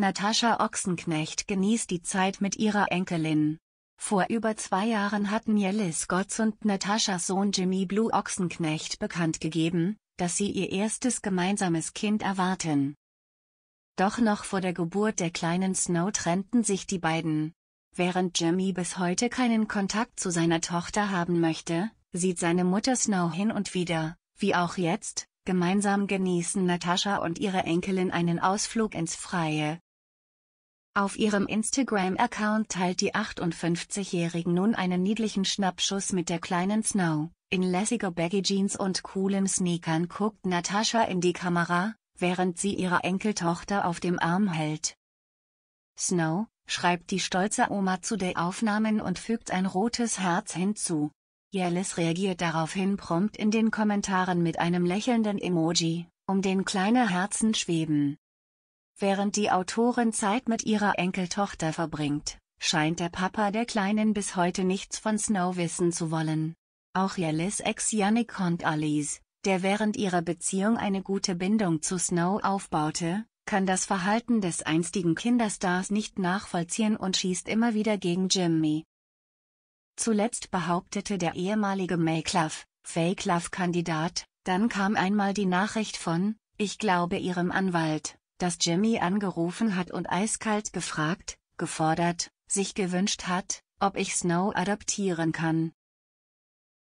Natascha Ochsenknecht genießt die Zeit mit ihrer Enkelin. Vor über zwei Jahren hatten Jellis Gotts und Nataschas Sohn Jimmy Blue Ochsenknecht bekannt gegeben, dass sie ihr erstes gemeinsames Kind erwarten. Doch noch vor der Geburt der kleinen Snow trennten sich die beiden. Während Jimmy bis heute keinen Kontakt zu seiner Tochter haben möchte, sieht seine Mutter Snow hin und wieder, wie auch jetzt, gemeinsam genießen Natascha und ihre Enkelin einen Ausflug ins Freie, auf ihrem Instagram-Account teilt die 58-Jährige nun einen niedlichen Schnappschuss mit der kleinen Snow. In lässiger Baggy Jeans und coolem Sneakern guckt Natascha in die Kamera, während sie ihre Enkeltochter auf dem Arm hält. Snow, schreibt die stolze Oma zu den Aufnahmen und fügt ein rotes Herz hinzu. Jellis reagiert daraufhin prompt in den Kommentaren mit einem lächelnden Emoji, um den kleine Herzen schweben. Während die Autorin Zeit mit ihrer Enkeltochter verbringt, scheint der Papa der Kleinen bis heute nichts von Snow wissen zu wollen. Auch Yalis Ex Yannick und Alice, der während ihrer Beziehung eine gute Bindung zu Snow aufbaute, kann das Verhalten des einstigen Kinderstars nicht nachvollziehen und schießt immer wieder gegen Jimmy. Zuletzt behauptete der ehemalige Make-Love, Fake-Love-Kandidat, dann kam einmal die Nachricht von, ich glaube ihrem Anwalt, dass Jimmy angerufen hat und eiskalt gefragt, gefordert, sich gewünscht hat, ob ich Snow adoptieren kann.